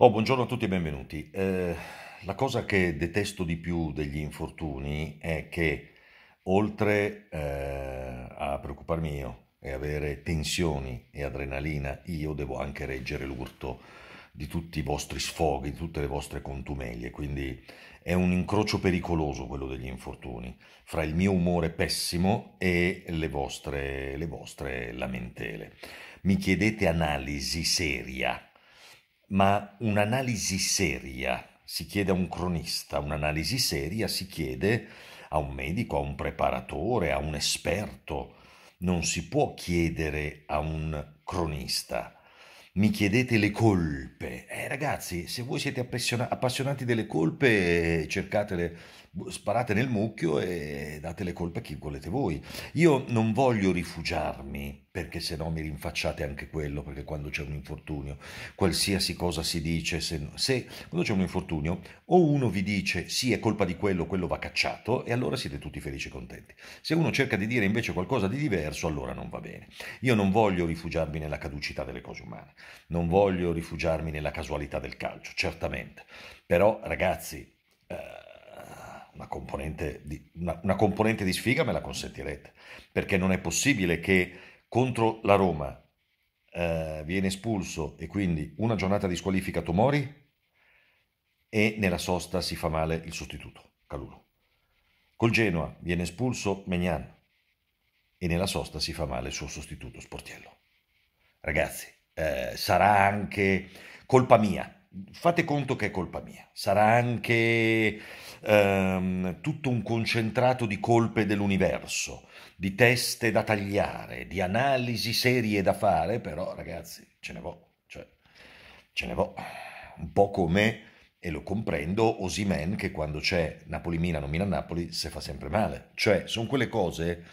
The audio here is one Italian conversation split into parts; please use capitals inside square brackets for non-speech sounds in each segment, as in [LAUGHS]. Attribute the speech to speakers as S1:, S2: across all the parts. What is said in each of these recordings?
S1: Oh, buongiorno a tutti e benvenuti. Eh, la cosa che detesto di più degli infortuni è che oltre eh, a preoccuparmi io e avere tensioni e adrenalina, io devo anche reggere l'urto di tutti i vostri sfoghi, di tutte le vostre contumelie, quindi è un incrocio pericoloso quello degli infortuni, fra il mio umore pessimo e le vostre, le vostre lamentele. Mi chiedete analisi seria, ma un'analisi seria, si chiede a un cronista, un'analisi seria si chiede a un medico, a un preparatore, a un esperto, non si può chiedere a un cronista. Mi chiedete le colpe. Eh, ragazzi, se voi siete appassionati delle colpe, cercatele, sparate nel mucchio e date le colpe a chi volete voi. Io non voglio rifugiarmi perché se no mi rinfacciate anche quello, perché quando c'è un infortunio, qualsiasi cosa si dice, se, se quando c'è un infortunio o uno vi dice sì è colpa di quello, quello va cacciato e allora siete tutti felici e contenti. Se uno cerca di dire invece qualcosa di diverso, allora non va bene. Io non voglio rifugiarmi nella caducità delle cose umane, non voglio rifugiarmi nella casualità del calcio, certamente. Però ragazzi... Eh, una componente, di, una, una componente di, sfiga me la consentirete, perché non è possibile che contro la Roma eh, viene espulso e quindi una giornata di squalifica Tomori e nella sosta si fa male il sostituto, Calulo. Col Genoa viene espulso Megnan e nella sosta si fa male il suo sostituto Sportiello. Ragazzi, eh, sarà anche colpa mia fate conto che è colpa mia, sarà anche ehm, tutto un concentrato di colpe dell'universo, di teste da tagliare, di analisi serie da fare, però ragazzi ce ne vo, cioè, ce ne vo, un po' come, e lo comprendo, Osimen che quando c'è Napoli-Milano, Milano-Napoli, se fa sempre male, cioè sono quelle cose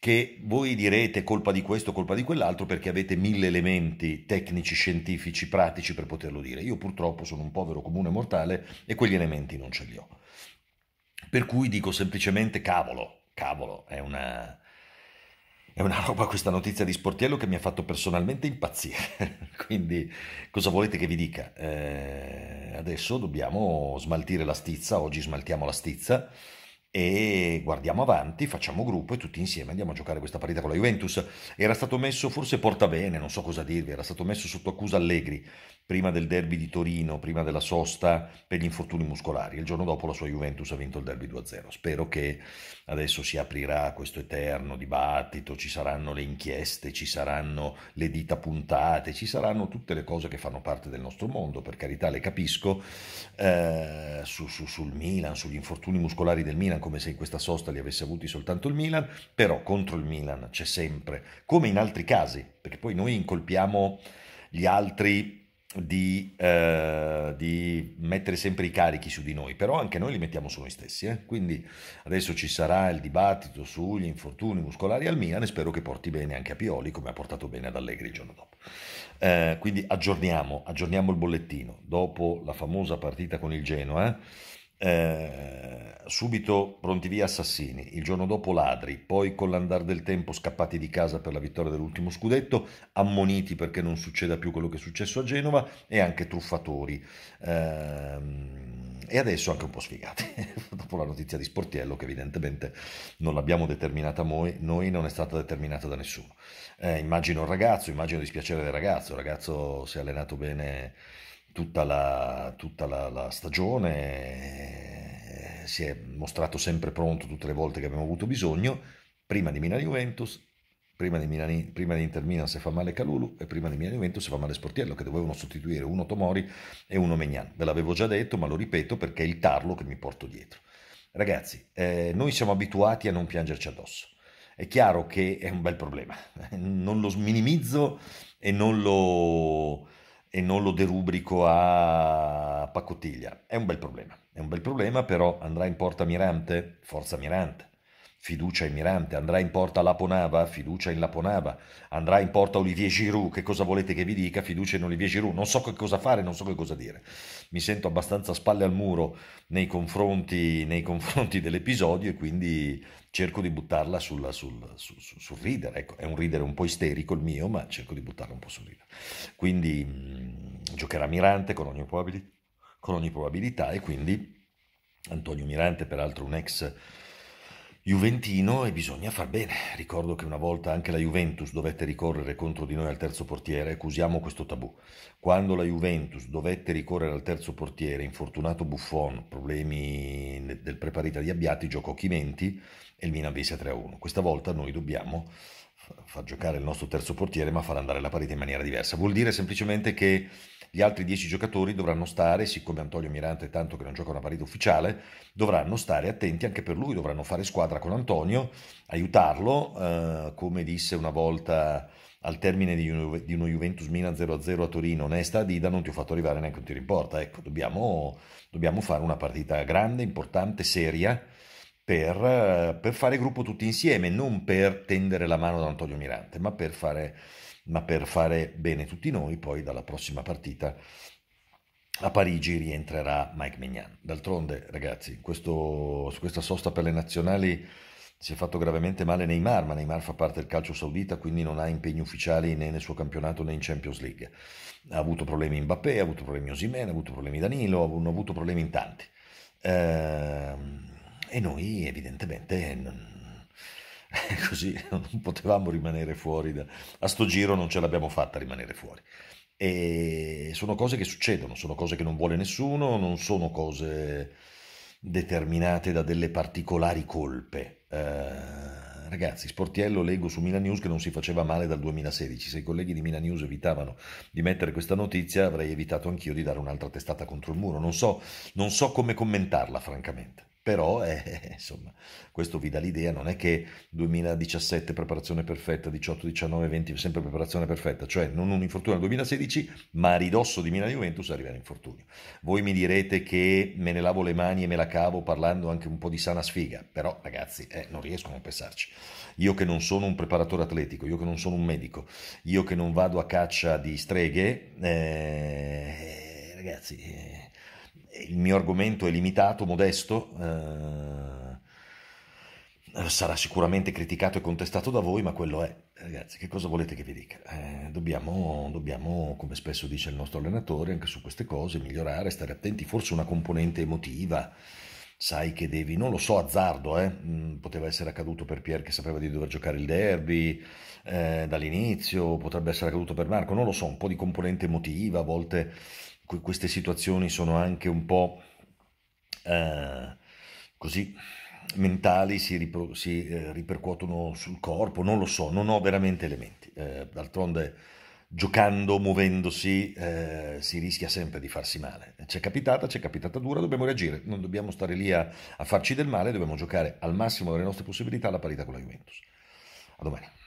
S1: che voi direte colpa di questo, colpa di quell'altro, perché avete mille elementi tecnici, scientifici, pratici per poterlo dire. Io purtroppo sono un povero comune mortale e quegli elementi non ce li ho. Per cui dico semplicemente cavolo, cavolo, è una, è una roba questa notizia di Sportiello che mi ha fatto personalmente impazzire. [LAUGHS] Quindi cosa volete che vi dica? Eh, adesso dobbiamo smaltire la stizza, oggi smaltiamo la stizza e guardiamo avanti, facciamo gruppo e tutti insieme andiamo a giocare questa partita con la Juventus. Era stato messo, forse porta bene, non so cosa dirvi, era stato messo sotto accusa Allegri prima del derby di Torino, prima della sosta per gli infortuni muscolari. Il giorno dopo la sua Juventus ha vinto il derby 2-0. Spero che adesso si aprirà questo eterno dibattito, ci saranno le inchieste, ci saranno le dita puntate, ci saranno tutte le cose che fanno parte del nostro mondo, per carità le capisco, eh, su, su, sul Milan, sugli infortuni muscolari del Milan Milan come se in questa sosta li avesse avuti soltanto il Milan, però contro il Milan c'è sempre, come in altri casi, perché poi noi incolpiamo gli altri di, eh, di, mettere sempre i carichi su di noi, però anche noi li mettiamo su noi stessi. Eh? Quindi adesso ci sarà il dibattito sugli infortuni muscolari al Milan e spero che porti bene anche a Pioli, come ha portato bene ad Allegri il giorno dopo. Eh, quindi aggiorniamo, aggiorniamo il bollettino. Dopo la famosa partita con il Genoa, eh, subito pronti via assassini, il giorno dopo ladri, poi con l'andar del tempo scappati di casa per la vittoria dell'ultimo scudetto, ammoniti perché non succeda più quello che è successo a Genova e anche truffatori. Ehm, e adesso anche un po' sfigati, [LAUGHS] dopo la notizia di Sportiello che evidentemente non l'abbiamo determinata noi, noi non è stata determinata da nessuno. Eh, immagino il ragazzo, immagino il dispiacere del ragazzo, il ragazzo si è allenato bene tutta la, tutta la, la stagione, eh, si è mostrato sempre pronto tutte le volte che abbiamo avuto bisogno, prima di Milan Juventus, prima di, Milan, prima di Inter Milan se fa male Calulu e prima di Milan Juventus se fa male Sportiello, che dovevano sostituire uno Tomori e uno Megnan. Ve l'avevo già detto, ma lo ripeto perché è il tarlo che mi porto dietro. Ragazzi, eh, noi siamo abituati a non piangerci addosso. È chiaro che è un bel problema, [LAUGHS] non lo minimizzo e non lo e non lo derubrico a Pacottiglia. È un bel problema, è un bel problema, però andrà in porta Mirante, forza Mirante. Fiducia in Mirante, andrà in porta Laponava, fiducia in Laponava, andrà in porta Olivier Giroud, che cosa volete che vi dica? Fiducia in Olivier Giroud, non so che cosa fare, non so che cosa dire. Mi sento abbastanza spalle al muro nei confronti, nei confronti dell'episodio e quindi cerco di buttarla sulla, sul, sul, sul, sul, reader. Ecco, è un reader un po' isterico il mio, ma cerco di buttarla un po' sul reader. Quindi mh, mm, giocherà Mirante con ogni, probabil- con ogni probabilità e quindi Antonio Mirante, peraltro un ex juventino e bisogna far bene. Ricordo che una volta anche la Juventus dovette ricorrere contro di noi al terzo portiere, accusiamo questo tabù. Quando la Juventus dovette ricorrere al terzo portiere, infortunato Buffon, problemi del preparita di Abbiati, giocò Chimenti e il Milan vinse 3-1. Questa volta noi dobbiamo fa giocare il nostro terzo portiere ma far andare la partita in maniera diversa. Vuol dire semplicemente che gli altri dieci giocatori dovranno stare, siccome Antonio Mirante è tanto che non gioca una partita ufficiale, dovranno stare attenti anche per lui, dovranno fare squadra con Antonio, aiutarlo, eh, come disse una volta al termine di uno, di uno Juventus Milan 0-0 a Torino, onesta Dida, non ti ho fatto arrivare neanche un tiro in porta, ecco, dobbiamo, dobbiamo fare una partita grande, importante, seria, per, eh, per, fare gruppo tutti insieme, non per tendere la mano ad Antonio Mirante, ma per, fare, ma per fare bene tutti noi. Poi dalla prossima partita a Parigi rientrerà Mike Mignan. D'altronde, ragazzi, questo, su questa sosta per le nazionali si è fatto gravemente male Neymar, ma Neymar fa parte del calcio saudita, quindi non ha impegni ufficiali né nel suo campionato né in Champions League. Ha avuto problemi in Mbappé, ha avuto problemi Osimena, ha avuto problemi Danilo, hanno avuto problemi in tanti. Ehm, e noi evidentemente non, [LAUGHS] così non potevamo rimanere fuori. Da, a sto giro non ce l'abbiamo fatta rimanere fuori. E sono cose che succedono, sono cose che non vuole nessuno, non sono cose determinate da delle particolari colpe. Eh, ragazzi, Sportiello leggo su Milan News che non si faceva male dal 2016. Se i colleghi di Milan News evitavano di mettere questa notizia, avrei evitato anch'io di dare un'altra testata contro il muro. non so, non so come commentarla, francamente però [LAUGHS] eh, eh, insomma, questo vi dà l'idea, non è che 2017 preparazione perfetta, 18, 19, 20 sempre preparazione perfetta, cioè non un infortunio nel 2016, ma a ridosso di Milan Juventus arriva l'infortunio. Voi mi direte che me ne lavo le mani e me la cavo parlando anche un po' di sana sfiga, però ragazzi eh, non riesco a non pensarci. Io che non sono un preparatore atletico, io che non sono un medico, io che non vado a caccia di streghe, eh, ragazzi eh, il mio argomento è limitato, modesto, eh, sarà sicuramente criticato e contestato da voi, ma quello è. Ragazzi, che cosa volete che vi dica? Eh, dobbiamo, dobbiamo, come spesso dice il nostro allenatore, anche su queste cose migliorare, stare attenti, forse una componente emotiva. Sai che devi, non lo so, azzardo, eh? Mm, poteva essere accaduto per Pier che sapeva di dover giocare il derby eh, dall'inizio, potrebbe essere accaduto per Marco, non lo so, un po' di componente emotiva, a volte queste situazioni sono anche un po' eh, così mentali si, ripro- si eh, ripercuotono sul corpo, non lo so, non ho veramente elementi. Eh, d'altronde giocando, muovendosi, eh, si rischia sempre di farsi male. C'è capitata, c'è capitata dura, dobbiamo reagire, non dobbiamo stare lì a, a farci del male, dobbiamo giocare al massimo delle nostre possibilità alla parità con la Juventus. A domani.